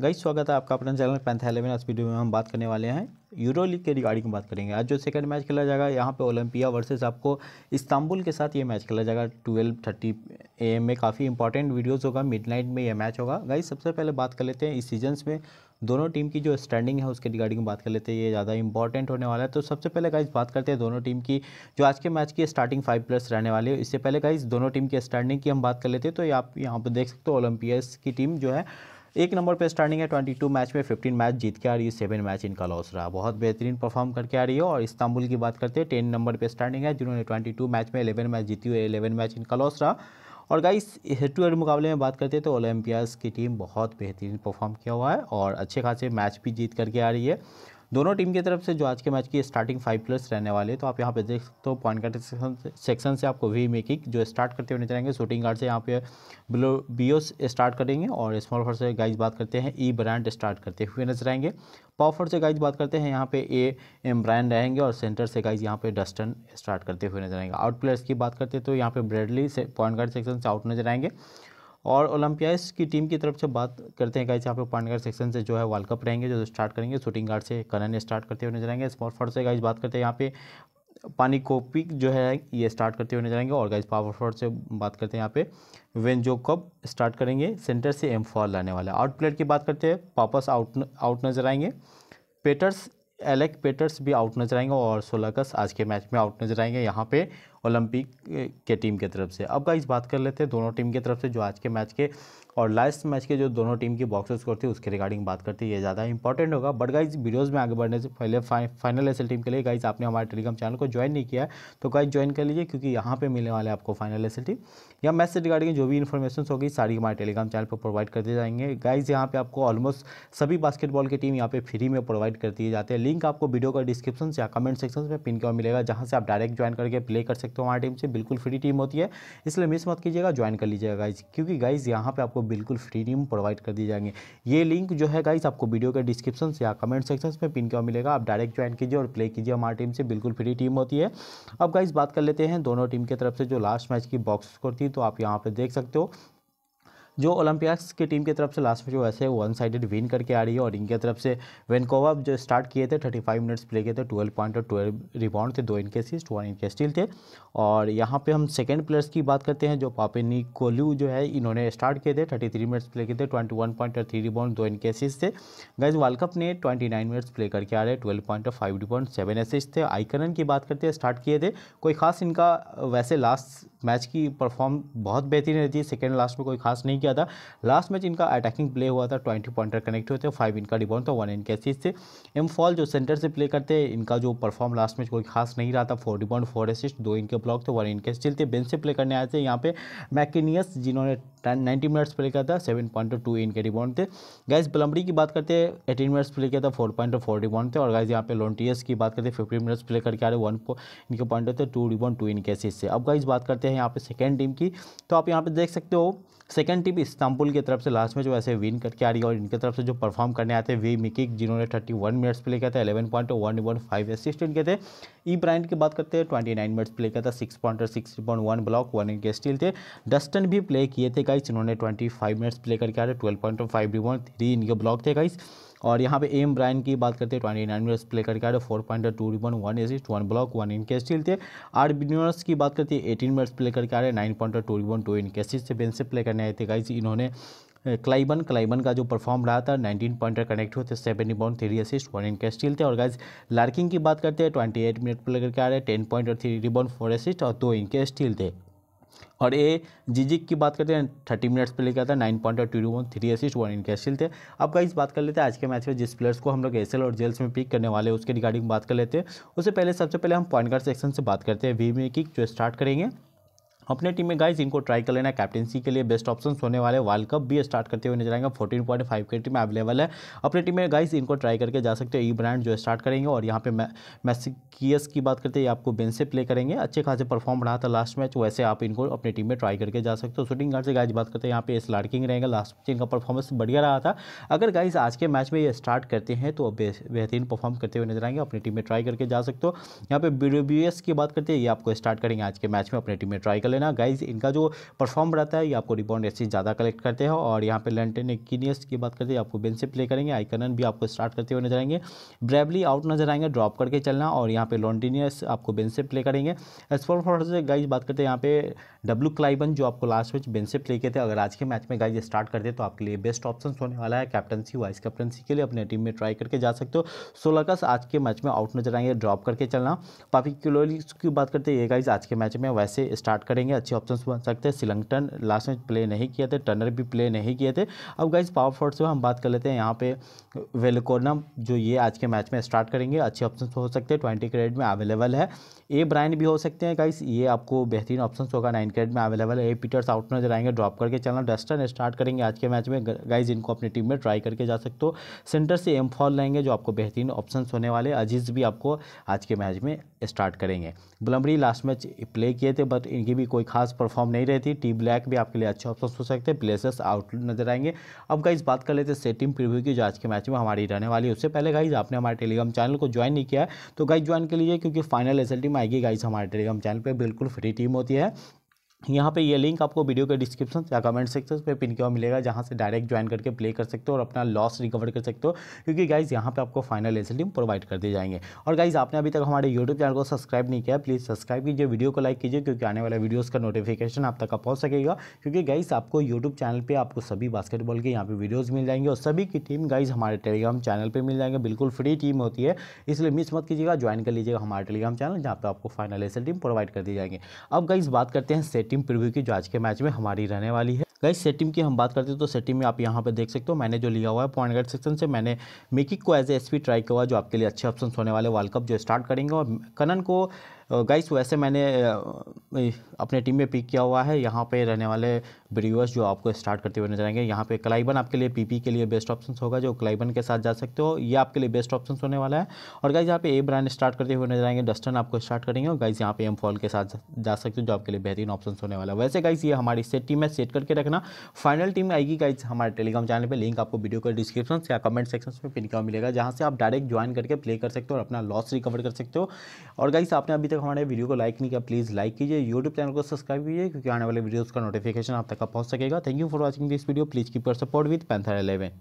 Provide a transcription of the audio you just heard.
गई स्वागत है आपका अपना चैनल पैंथ एलेवन इस वीडियो में हम बात करने वाले हैं यूरो लीग के रिगार्डिंग बात करेंगे आज जो सेकंड मैच खेला जाएगा यहाँ पे ओलंपिया वर्सेस आपको इस्तांबुल के साथ ये मैच खेला जाएगा ट्वेल्व थर्टी ए एम में काफ़ी इंपॉर्टेंट वीडियोज़ होगा मिडनाइट में यह मैच होगा गई सबसे पहले बात कर लेते हैं इस सीजन्स में दोनों टीम की जो स्टैंडिंग है उसके रिगार्डिंग बात कर लेते हैं ये ज़्यादा इंपॉर्टेंट होने वाला है तो सबसे पहले गाइज बात करते हैं दोनों टीम की जो आज के मैच की स्टार्टिंग फाइव प्लस रहने वाली है इससे पहले गाइज दोनों टीम की स्टैंडिंग की हम बात कर लेते हैं तो आप यहाँ पर देख सकते हो ओलंपियस की टीम जो है एक नंबर पे स्टार्टिंग है 22 मैच में 15 मैच जीत के आ रही है सेवन मैच इनका लॉस रहा बहुत बेहतरीन परफॉर्म करके आ रही है और इस्तांबुल की बात करते हैं टेन नंबर पे स्टार्टिंग है जिन्होंने 22 मैच में 11 मैच जीती हुई 11 मैच इनका लॉस रहा और गाइस हेड टू हेड मुकाबले में बात करते हैं तो ओलम्पियाज़ की टीम बहुत बेहतरीन परफॉर्म किया हुआ है और अच्छे खासे मैच भी जीत करके आ रही है दोनों टीम की तरफ से जो आज के मैच की स्टार्टिंग फाइव प्लस रहने वाले तो आप यहाँ पे देख सकते हो पॉइंट कट सेक्शन से आपको वी मेकिंग जो स्टार्ट e करते हुए नजर आएंगे शूटिंग गार्ड से यहाँ पे ब्लो बीओस स्टार्ट करेंगे और स्मॉल फोर से गाइज बात करते हैं ई ब्रांड स्टार्ट करते हुए नजर आएंगे पॉफर से गाइज बात करते हैं यहाँ पे ए एम ब्रांड रहेंगे और सेंटर से गाइज यहाँ पे डस्टन स्टार्ट करते हुए नजर आएंगे आउट प्लेयर्स की बात करते हैं तो यहाँ पे ब्रेडली से पॉइंट गार्ड सेक्शन से आउट नजर आएंगे और ओलंपियास की टीम की तरफ से बात करते हैं गाइस यहाँ पे पांडगढ़ सेक्शन से जो है वर्ल्ड कप रहेंगे जो स्टार्ट करेंगे शूटिंग गार्ड से करन स्टार्ट करते हुए नजर आएंगे स्मॉल फॉर्ड से गाइस बात करते हैं यहाँ पे पानी कोपिक जो है ये स्टार्ट करते हुए नजर आएंगे और गाइस पावर फॉर्ड से बात करते हैं यहाँ पे वेन जो कप स्टार्ट करेंगे सेंटर से एम फॉर लाने वाला आउट प्लेयर की बात करते हैं वापस आउट आउट नजर आएंगे पेटर्स एलेक पेटर्स भी आउट नजर आएंगे और अगस्त आज के मैच में आउट नजर आएंगे यहाँ पे ओलंपिक के टीम के तरफ से अब गाइस बात कर लेते हैं दोनों टीम की तरफ से जो आज के मैच के और लास्ट मैच के जो दोनों टीम की बॉक्स स्कोर थी उसके रिगार्डिंग बात करते हैं ये ज़्यादा इंपॉर्टेंट होगा बट गाइज वीडियोस में आगे बढ़ने से पहले फाइनल एस टीम के लिए गाइज आपने हमारे टेलीग्राम चैनल को ज्वाइन नहीं किया है तो गाइज ज्वाइन कर लीजिए क्योंकि यहाँ पर मिलने वाले आपको फाइनल एस टीम या मैच से रिगार्डिंग जो भी इन्फॉर्मेशन होगी सारी हमारे टेलीग्राम चैनल पर प्रोवाइड कर दिए जाएंगे गाइज यहाँ पर आपको ऑलमोस्ट सभी बास्केटबॉल की टीम यहाँ पर फ्री में प्रोवाइड कर दिए जाते हैं लिंक आपको वीडियो का डिस्क्रिप्शन या कमेंट सेक्शन में पिन किया मिलेगा जहाँ से आप डायरेक्ट ज्वाइन करके प्ले कर सकते सकते हो हमारी टीम से बिल्कुल फ्री टीम होती है इसलिए मिस मत कीजिएगा ज्वाइन कर लीजिएगा गाइज क्योंकि गाइज यहाँ पर आपको बिल्कुल फ्री टीम प्रोवाइड कर दी जाएंगे ये लिंक जो है गाइज आपको वीडियो के डिस्क्रिप्शन या कमेंट सेक्शन में पिन क्यों मिलेगा आप डायरेक्ट ज्वाइन कीजिए और प्ले कीजिए हमारी टीम से बिल्कुल फ्री टीम होती है अब गाइज बात कर लेते हैं दोनों टीम की तरफ से जो लास्ट मैच की बॉक्स स्कोर थी तो आप यहाँ पर देख सकते हो जो ओलंपियाक्स की टीम की तरफ से लास्ट में जो ऐसे वन साइडेड विन करके आ रही है और इनके तरफ से वेनकोवा जो स्टार्ट किए थे थर्टी फाइव मिनट्स प्ले किए थे ट्वेल्व पॉइंट और ट्वेल्व रिबाउंड थे दो इनके सीस्ट वन इनके स्टील थे और यहाँ पे हम सेकेंड प्लेयर्स की बात करते हैं जो पापिनी कोलू जो है इन्होंने स्टार्ट किए थे थर्टी थ्री मिनट्स प्ले किए थे ट्वेंटी वन पॉइंट और थ्री रिबाउंड दो इनके असिस्ट थे गैज वर्ल्ड कप ने ट्वेंटी नाइन मिनट्स प्ले करके आ रहे ट्वेल्व पॉइंट और फाइव रिबाउंड सेवन असिस्ट थे आईकरन की बात करते हैं स्टार्ट किए थे कोई खास इनका वैसे लास्ट मैच की परफॉर्म बहुत बेहतरीन रहती है सेकेंड लास्ट में कोई खास नहीं किया था लास्ट मैच इनका अटैकिंग प्ले हुआ था ट्वेंटी पॉइंटर कनेक्ट हुए थे फाइव इनका रिबाउंड था वन के असिस्ट से एम फॉल जो सेंटर से प्ले करते हैं इनका जो परफॉर्म लास्ट मैच कोई खास नहीं रहा था फोर रिबाउंड फोर असिस्ट दो इनके ब्लॉक थे वन इनके स्टिल थे बेंच से प्ले करने आए थे यहाँ पे मैकेनियस जिन्होंने नाइन्टी मिनट्स प्ले किया था सेवन पॉइंट टू इनके रिबाउंड थे गैस बलम्बड़ी की बात करते हैं एटीन मिनट्स प्ले किया था फोर पॉइंट फोर रिबाउंड थे और गैस यहाँ पे लॉन्टियस की बात करते हैं फिफ्टीन मिनट्स प्ले करके आ रहे वन इनके पॉइंट थे टू रिबाउंड टू इनके असिस्ट से अब गाइज बात करते हैं है यहाँ पे सेकेंड टीम की तो आप यहाँ पे देख सकते हो सेकंड टीम इस्तांबुल की तरफ से लास्ट में जो ऐसे विन करके आ रही है और इनके तरफ से जो परफॉर्म करने आते हैं वे मिकिक जिन्होंने थर्टी वन मिनट्स प्ले किया था eleven point one one five assist इनके थे ई e ब्रांड की बात करते हैं ट्वेंटी नाइन मिनट्स प्ले किया था six point six point one block one इनके स्टील थे डस्टन भी प्ले किए थे गाइस इन्होंने ट्वेंटी फाइव मिनट्स प्ले करके आ रहे twelve point five five rebound three इनके ब्लॉक थे गाइस और यहाँ पे एम ब्रायन की बात करते हैं ट्वेंटी नाइन मिनट्स प्ले करके आ रहे four point two rebound one assist one block one इनके स्टील थे आर बिनर्स की बात करते हैं एटीन मिनट्स प्ले करके आ रहे nine point two rebound two इनके असिस्ट से बेन से प्ले करने करने आए थे गाइज इन्होंने क्लाइबन क्लाइबन का जो परफॉर्म रहा था 19 पॉइंटर कनेक्ट हुए थे seven rebound three assist one इनका स्टील थे और गाइज लार्किंग की बात करते हैं 28 मिनट पर लेकर के आ रहे हैं ten pointer three rebound four assist और दो इनके स्टील थे और ए जिजिक की बात करते हैं थर्टी मिनट्स पे लेकर आता है नाइन पॉइंट और two one three assist one इन स्टील थे अब गाइस बात कर लेते हैं आज के मैच में जिस प्लेयर्स को हम लोग एस और जेल्स में पिक करने वाले हैं उसके रिगार्डिंग बात कर लेते हैं उससे पहले सबसे पहले हम पॉइंट गार्ड सेक्शन से बात करते हैं वी में किक जो स्टार्ट करेंगे अपने टीम में गाइज इनको ट्राई कर लेना कैप्टेंसी के लिए बेस्ट ऑप्शन होने वाले वर्ल्ड कप भी स्टार्ट करते हुए नजर आएंगे फोर्टीन पॉइंट फाइव के टीम अवेलेबल है अपने टीम में गाइज इनको ट्राई करके जा सकते हो ई ब्रांड जो स्टार्ट करेंगे और यहाँ पे मैसिकियस की बात करते हैं आपको बेन से प्ले करेंगे अच्छे खासे परफॉर्म रहा था लास्ट मैच वैसे आप इनको अपनी टीम में ट्राई करके जा सकते हो शूटिंग गार्ड से गाइज बात करते हैं यहाँ पे एस लार्किंग रहेंगे लास्ट मैच इनका परफॉर्मेंस बढ़िया रहा था अगर गाइज आज के मैच में ये स्टार्ट करते हैं तो बेहतरीन परफॉर्म करते हुए नजर आएंगे अपनी टीम में ट्राई करके जा सकते हो यहाँ पे बी की बात करते हैं ये आपको स्टार्ट करेंगे आज के मैच में अपनी टीम में ट्राई कर लेना ना गाइज इनका जो परफॉर्म रहता है ये आपको रिबाउंड एक्सचेंज ज़्यादा कलेक्ट करते हैं और यहाँ पे लेंटेन एकिनियस की बात करते हैं आपको बेन से प्ले करेंगे आइकनन भी आपको स्टार्ट करते हुए नजर आएंगे ब्रेवली आउट नजर आएंगे ड्रॉप करके चलना और यहाँ पे लॉन्टीनियस आपको बेन से प्ले करेंगे एज फॉर से गाइज बात करते हैं यहाँ पे डब्लू क्लाइबन जो आपको लास्ट मैच बेन से प्ले किए थे अगर आज के मैच में गाइज स्टार्ट करते हैं तो आपके लिए बेस्ट ऑप्शन होने वाला है कैप्टनसी वाइस कैप्टनसी के लिए अपने टीम में ट्राई करके जा सकते हो सोलकस आज के मैच में आउट नजर आएंगे ड्रॉप करके चलना पापी की बात करते हैं ये गाइज आज के मैच में वैसे स्टार्ट करेंगे करेंगे अच्छे ऑप्शन बन सकते हैं सिलंगटन लास्ट में प्ले नहीं किए थे टर्नर भी प्ले नहीं किए थे अब गाइज पावर फोर्ड से हम बात कर लेते हैं यहाँ पे वेलकोनम जो ये आज के मैच में स्टार्ट करेंगे अच्छे ऑप्शन हो सकते हैं ट्वेंटी क्रेड में अवेलेबल है ए ब्राइन भी हो सकते हैं गाइस ये आपको बेहतरीन ऑप्शन होगा नाइन क्रेड में अवेलेबल है ए पीटर्स आउट नजर आएंगे ड्रॉप करके चलना डस्टन स्टार्ट करेंगे आज के मैच में गाइज इनको अपनी टीम में ट्राई करके जा सकते हो सेंटर से एम फॉल लेंगे जो आपको बेहतरीन ऑप्शन होने वाले अजीज़ भी आपको आज के मैच में स्टार्ट करेंगे ब्लमरी लास्ट मैच प्ले किए थे बट इनकी भी कोई खास परफॉर्म नहीं रही थी टी ब्लैक भी आपके लिए अच्छे ऑप्शन हो सकते हैं प्लेसर्स आउट नजर आएंगे अब गाइज बात कर लेते हैं सेटिंग प्रीव्यू की जो आज के मैच में हमारी रहने वाली है उससे पहले गाइज आपने हमारे टेलीग्राम चैनल को ज्वाइन नहीं किया तो गाइज ज्वाइन कर लीजिए क्योंकि फाइनल एस टीम आएगी गाइज हमारे टेलीग्राम चैनल पर बिल्कुल फ्री टीम होती है यहाँ पे ये लिंक आपको वीडियो के डिस्क्रिप्शन या कमेंट सेक्शन पे पिन किया मिलेगा जहाँ से डायरेक्ट ज्वाइन करके प्ले कर सकते हो और अपना लॉस रिकवर कर सकते हो क्योंकि गाइज यहाँ पे आपको फाइनल टीम प्रोवाइड कर दिए जाएंगे और गाइज आपने अभी तक हमारे यूट्यूब चैनल को सब्सक्राइब नहीं किया प्लीज़ सब्सक्राइब कीजिए वीडियो को लाइक कीजिए क्योंकि आने वाला वीडियोज़ का नोटिफिकेशन आप तक पहुँच सकेगा क्योंकि गाइज आपको यूट्यूब चैनल पर आपको सभी बास्केटबॉल के यहाँ पर वीडियोज़ मिल जाएंगे और सभी की टीम गाइज हमारे टेलीग्राम चैनल पर मिल जाएंगे बिल्कुल फ्री टीम होती है इसलिए मिस मत कीजिएगा ज्वाइन कर लीजिएगा हमारे टेलीग्राम चैनल जहाँ पर आपको फाइनल टीम प्रोवाइड कर दी जाएंगे अब गाइज बात करते हैं सेट टीम प्रिव्यू की जो आज के मैच में हमारी रहने वाली है गई सेटिम की हम बात करते हैं तो सेटिम में आप यहाँ पे देख सकते हो मैंने जो लिया हुआ है पॉइंट गार्ड सेक्शन से मैंने मिकिक को एज ए एस ट्राई किया हुआ जो आपके लिए अच्छे ऑप्शन होने वाले वर्ल्ड कप जो स्टार्ट करेंगे और कनन को गाइस तो वैसे मैंने अपने टीम में पिक किया हुआ है यहाँ पे रहने वाले ब्रीवर्स जो आपको स्टार्ट करते हुए नजर आएंगे यहाँ पे क्लाइबन आपके लिए पीपी के लिए बेस्ट ऑप्शन होगा जो क्लाइबन के साथ जा सकते हो ये आपके लिए बेस्ट ऑप्शन होने वाला है और गाइज यहाँ पे ए ब्रांड स्टार्ट करते हुए नजर आएंगे डस्टन आपको स्टार्ट करेंगे और गाइज यहाँ पे एम फॉल के साथ जा सकते हो जो आपके लिए बेहतरीन ऑप्शन होने वाला है वैसे गाइज ये हमारी सेट टीम है सेट करके रखना फाइनल टीम आएगी गाइज हमारे टेलीग्राम चैनल पर लिंक आपको वीडियो का डिस्क्रिप्शन या कमेंट सेक्शन में पिन मिलेगा जहाँ से आप डायरेक्ट ज्वाइन करके प्ले कर सकते हो और अपना लॉस रिकवर कर सकते हो और गाइस आपने अभी तक हमारे वीडियो को लाइक नहीं किया प्लीज़ लाइक कीजिए यूट्यूब चैनल को सब्सक्राइब कीजिए क्योंकि आने वाले वीडियोज़ का नोटिफिकेशन आप तक पहुँच सकेगा thank you for watching this video please keep your support with panther eleven